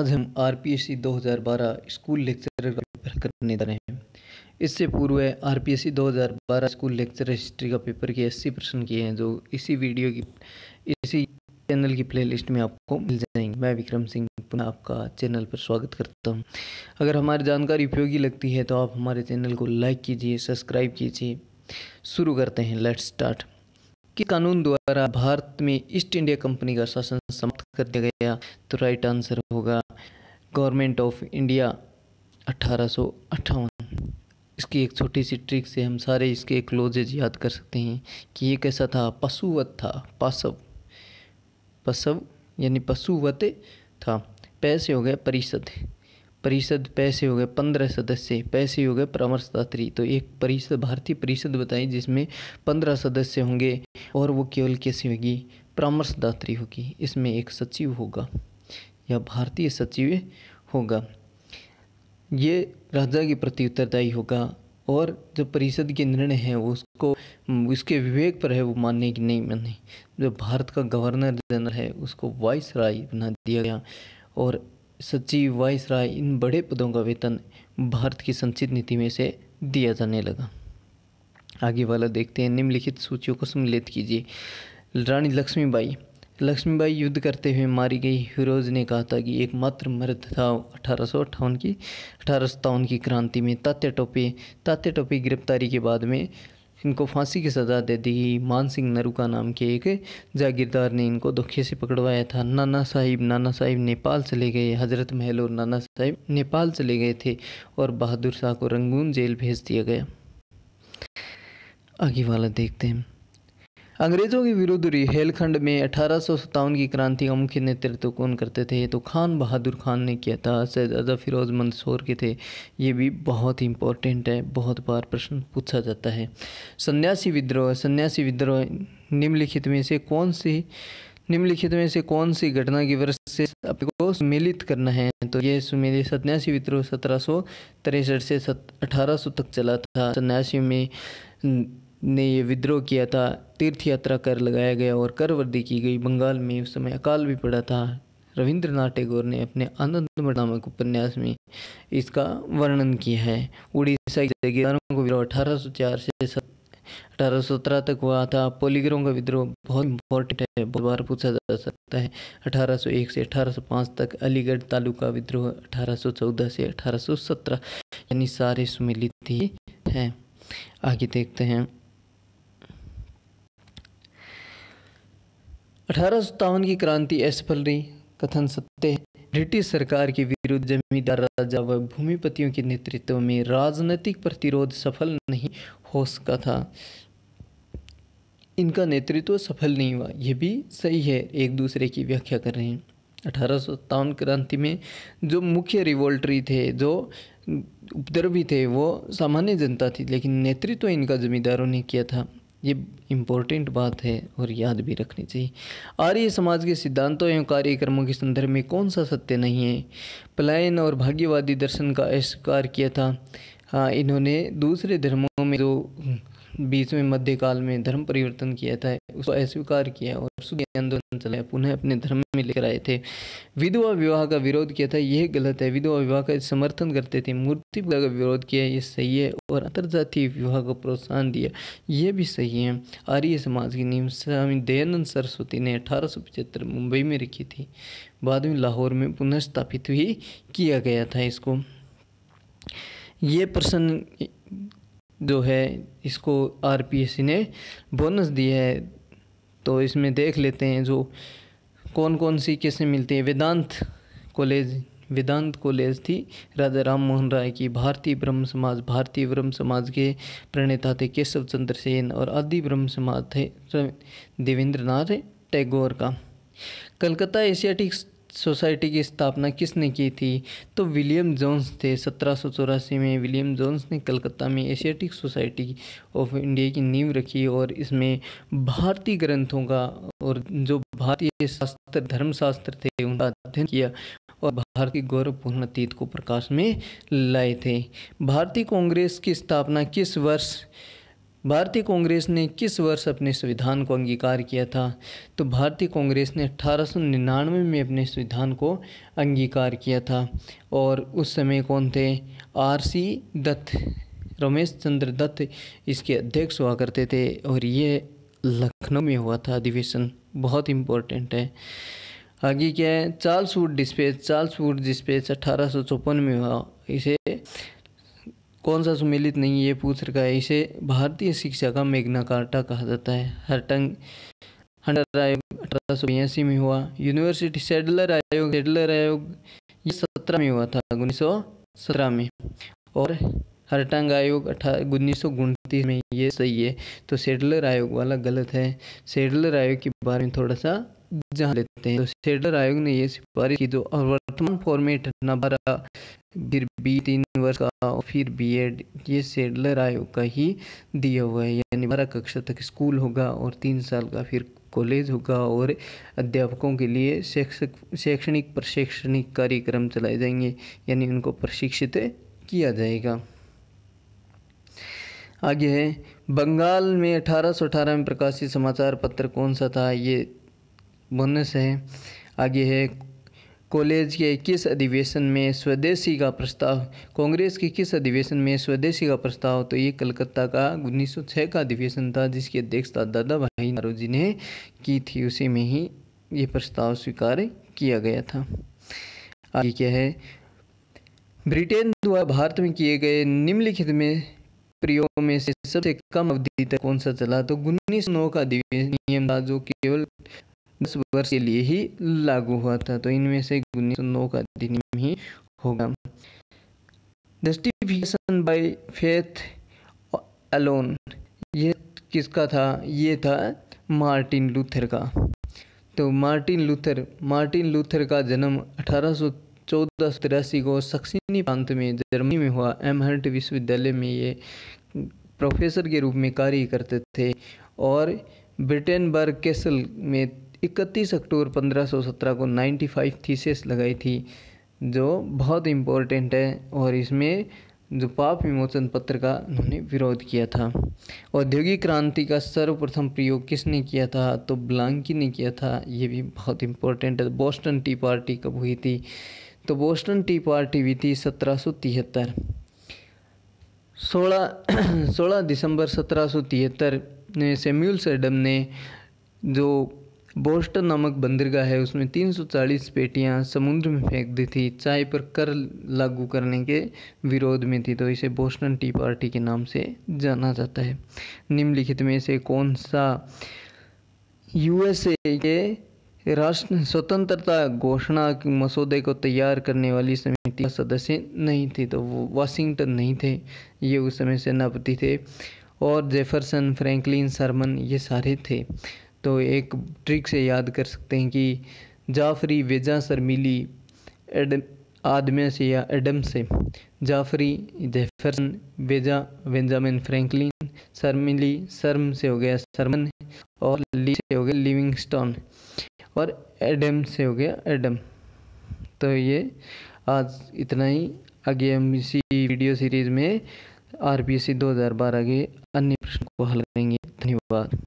आज हम are P S C दो हज़ार बारह स्कूल लेक्चर का पेपर करने जा रहे हैं इससे पूर्व आर पी एस सी दो हज़ार बारह स्कूल लेक्चर हिस्ट्री का पेपर के अस्सी प्रश्न किए हैं जो इसी वीडियो की इसी चैनल की प्लेलिस्ट में आपको मिल जाएंगे मैं विक्रम सिंह पुनः आपका चैनल पर स्वागत करता हूं अगर हमारी जानकारी उपयोगी लगती है तो आप हमारे चैनल को लाइक कीजिए सब्सक्राइब कीजिए शुरू करते हैं लेट्स स्टार्ट किस कानून द्वारा भारत में ईस्ट इंडिया कंपनी का शासन समाप्त कर दिया गया तो राइट आंसर होगा गवर्नमेंट ऑफ इंडिया अठारह इसकी एक छोटी सी ट्रिक से हम सारे इसके क्लोजेज याद कर सकते हैं कि ये कैसा था पशुवत था पासव पशव यानी पशुवत था पैसे हो गया परिषद परिषद पैसे हो गए पंद्रह सदस्य पैसे हो गए परामर्शदात्री तो एक परिषद भारतीय परिषद बताई जिसमें पंद्रह सदस्य होंगे और वो केवल कैसी होगी परामर्शदात्री होगी इसमें एक सचिव होगा या भारतीय सचिव होगा ये राजा के प्रति उत्तरदायी होगा और जो परिषद के निर्णय हैं उसको उसके विवेक पर है वो मानने की नहीं माने जो भारत का गवर्नर जनरल है उसको वाइस राय बना दिया गया और सचिव राय इन बड़े पदों का वेतन भारत की संचित नीति में से दिया जाने लगा आगे वाला देखते हैं निम्नलिखित सूचियों को सम्मिलित कीजिए रानी लक्ष्मीबाई लक्ष्मीबाई युद्ध करते हुए मारी गई हिरोज ने कहा था कि एकमात्र मर्द था अठारह की अठारह की क्रांति में तात्या टोपे तात्या टोपे गिरफ्तारी के बाद में इनको फांसी की सज़ा दे दी मान सिंह नरुका नाम के एक जागीरदार ने इनको धोखे से पकड़वाया था नाना साहिब नाना साहिब नेपाल चले गए हज़रत महल और नाना साहिब नेपाल चले गए थे और बहादुर शाह को रंगून जेल भेज दिया गया आगे वाला देखते हैं अंग्रेज़ों के विरुद्ध रिहेलखंड में अठारह की क्रांति का मुख्य नेतृत्व कौन करते थे तो खान बहादुर खान ने किया था अजा फिरोज मंदसौर के थे ये भी बहुत इंपॉर्टेंट है बहुत बार प्रश्न पूछा जाता है सन्यासी विद्रोह सन्यासी विद्रोह निम्नलिखित में से कौन सी निम्नलिखित में से कौन सी घटना की वर्ष से आपको सम्मिलित करना है तो ये सुमेली सन्यासी विद्रोह सत्रह सौ तिरसठ से अठारह सौ तक चला था सन्यासी में ने ये विद्रोह किया था तीर्थ यात्रा कर लगाया गया और कर वर्दी की गई बंगाल में उस समय अकाल भी पड़ा था रविंद्रनाथ टैगोर ने अपने आनंद नामक उपन्यास में इसका वर्णन किया है उड़ीसा के जगीरदारों को विद्रोह अठारह से अठारह सौ सत्रह तक हुआ था पोलीगरों का विद्रोह बहुत इंपॉर्टेंट है बहुत बार पूछा जा सकता है एक से पाँच तक अलीगढ़ तालुका विद्रोह चौदह से सत्रह यानी सारे सुमिलित ही हैं आगे देखते हैं अठारह की क्रांति असफल रही कथन सत्य है ब्रिटिश सरकार के विरुद्ध जमींदार राजा व भूमिपतियों के नेतृत्व में राजनीतिक प्रतिरोध सफल नहीं हो सका था इनका नेतृत्व सफल नहीं हुआ यह भी सही है एक दूसरे की व्याख्या कर रहे हैं अठारह क्रांति में जो मुख्य रिवोल्टरी थे जो उपद्रवी थे वो सामान्य जनता थी लेकिन नेतृत्व इनका जमींदारों ने किया था ये इम्पोर्टेंट बात है और याद भी रखनी चाहिए आर्य समाज के सिद्धांतों एवं कार्यक्रमों के संदर्भ में कौन सा सत्य नहीं है पलायन और भाग्यवादी दर्शन का अस्वीकार किया था हाँ इन्होंने दूसरे धर्मों में जो बीच में मध्यकाल में धर्म परिवर्तन किया था उसको अस्वीकार किया और उसके आंदोलन चलाया पुनः अपने धर्म में लेकर आए थे विधवा विवाह का विरोध किया था यह गलत है विधवा विवाह का समर्थन करते थे मूर्ति विवाह का विरोध किया ये सही है और अंतर्जातीय विवाह को प्रोत्साहन दिया यह भी सही है आर्य समाज की नीम स्वामी दयानंद सरस्वती ने अठारह मुंबई में रखी थी बाद में लाहौर में पुनः स्थापित भी किया गया था इसको ये प्रश्न जो है इसको आर ने बोनस दिया है तो इसमें देख लेते हैं जो कौन कौन सी किस्में मिलती हैं वेदांत कॉलेज वेदांत कॉलेज थी राजा राम मोहन राय की भारतीय ब्रह्म समाज भारतीय ब्रह्म समाज के प्रणेता थे केशव चंद्र सेन और आदि ब्रह्म समाज थे देवेंद्र नाथ टैगोर का कलकत्ता एशियाटिक्स सोसाइटी की स्थापना किसने की थी तो विलियम जोन्स थे सत्रह में विलियम जोन्स ने कलकत्ता में एशियाटिक सोसाइटी ऑफ इंडिया की नींव रखी और इसमें भारतीय ग्रंथों का और जो भारतीय शास्त्र धर्मशास्त्र थे उनका अध्ययन किया और भारतीय गौरवपूर्ण अतीत को प्रकाश में लाए थे भारतीय कांग्रेस की स्थापना किस वर्ष भारतीय कांग्रेस ने किस वर्ष अपने संविधान को अंगीकार किया था तो भारतीय कांग्रेस ने अठारह में अपने संविधान को अंगीकार किया था और उस समय कौन थे आर सी दत्त रमेश चंद्र दत्त इसके अध्यक्ष हुआ करते थे और ये लखनऊ में हुआ था अधिवेशन बहुत इम्पोर्टेंट है आगे क्या है Charles Wood dispatch Charles Wood dispatch अठारह में हुआ इसे कौन सा सुमेलित नहीं ये पूछ रखा है इसे भारतीय शिक्षा का मेघना कार्टा कहा जाता है हरटंग हंडर आयोग अठारह सौ बयासी में हुआ यूनिवर्सिटी सेडलर आयोग सेडलर आयोग ये सत्रह में हुआ था उन्नीस सौ सत्रह में और हरटंग आयोग अठारह उन्नीस सौ उनतीस में ये सही है तो सेडलर आयोग वाला गलत है सेडलर आयोग के बारे में थोड़ा सा जान लेते हैं तो सेडर आयोग ने यह सिफारिश की तो और वर्तमान फॉर्मेट नबारा फिर बी तीन वर्ष का और फिर बी एड ये सेडलर आयोग का ही दिया हुआ है यानी बारह कक्षा तक स्कूल होगा और तीन साल का फिर कॉलेज होगा और अध्यापकों के लिए शैक्षिक शैक्षणिक प्रशैक्षणिक कार्यक्रम चलाए जाएंगे यानी उनको प्रशिक्षित किया जाएगा आगे है बंगाल में 1818 में प्रकाशित समाचार पत्र कौन सा था ये बोनस है आगे है कॉलेज के किस अधिवेशन में स्वदेशी का प्रस्ताव कांग्रेस के किस अधिवेशन में स्वदेशी का प्रस्ताव तो ये कलकत्ता का 1906 का अधिवेशन था जिसकी अध्यक्षता दादा भाई नारू जी ने की थी उसी में ही ये प्रस्ताव स्वीकार किया गया था आगे क्या है ब्रिटेन द्वारा भारत में किए गए निम्नलिखित में प्रयोग में से सबसे कम अवधि तक कौन सा चला तो उन्नीस का अधिवेशन नियम था जो केवल दस वर्ष के लिए ही लागू हुआ था तो इनमें से उन्नीस सौ नौ का अधिनियम ही होगा जस्टिफिकेशन बाय फेथ अलोन ये किसका था ये था मार्टिन लूथर का तो मार्टिन लूथर मार्टिन लूथर का जन्म अठारह सौ चौदह सौ तिरासी को सक्सिनी प्रांत में जर्मनी में हुआ एमहर्ट विश्वविद्यालय में ये प्रोफेसर के रूप में कार्य करते थे और ब्रिटेनबर्ग कैसल में इकतीस अक्टूबर 1517 को 95 थीसेस लगाई थी जो बहुत इम्पोर्टेंट है और इसमें जो पाप विमोचन पत्र का उन्होंने विरोध किया था औद्योगिक क्रांति का सर्वप्रथम प्रयोग किसने किया था तो ब्लांकी ने किया था ये भी बहुत इम्पोर्टेंट है बोस्टन टी पार्टी कब हुई थी तो बोस्टन टी पार्टी हुई थी सत्रह सौ तिहत्तर सोलह सोलह दिसंबर सत्रह सौ तिहत्तर में सेम्यूल सेडम ने जो बोस्टन नामक बंदरगाह है उसमें 340 पेटियां समुद्र में फेंक दी थी चाय पर कर लागू करने के विरोध में थी तो इसे बोस्टन टी पार्टी के नाम से जाना जाता है निम्नलिखित में से कौन सा यूएसए के राष्ट्र स्वतंत्रता घोषणा मसौदे को तैयार करने वाली समिति का सदस्य नहीं थे तो वो वाशिंगटन नहीं थे ये उस समय सेनापति थे और जेफरसन फ्रैंकलिन सरमन ये सारे थे तो एक ट्रिक से याद कर सकते हैं कि जाफरी वेजा शर्मिली एडम आदमिया से या एडम से जाफरी जेफरसन वेजा बेंजामिन फ्रैंकलिन शर्मिली शर्म से हो गया शर्मन और ली से हो गया लिविंगस्टोन और एडम से हो गया एडम तो ये आज इतना ही आगे हम इसी वीडियो सीरीज़ में आर पी एस सी दो हज़ार बारह के अन्य प्रश्न को हल करेंगे धन्यवाद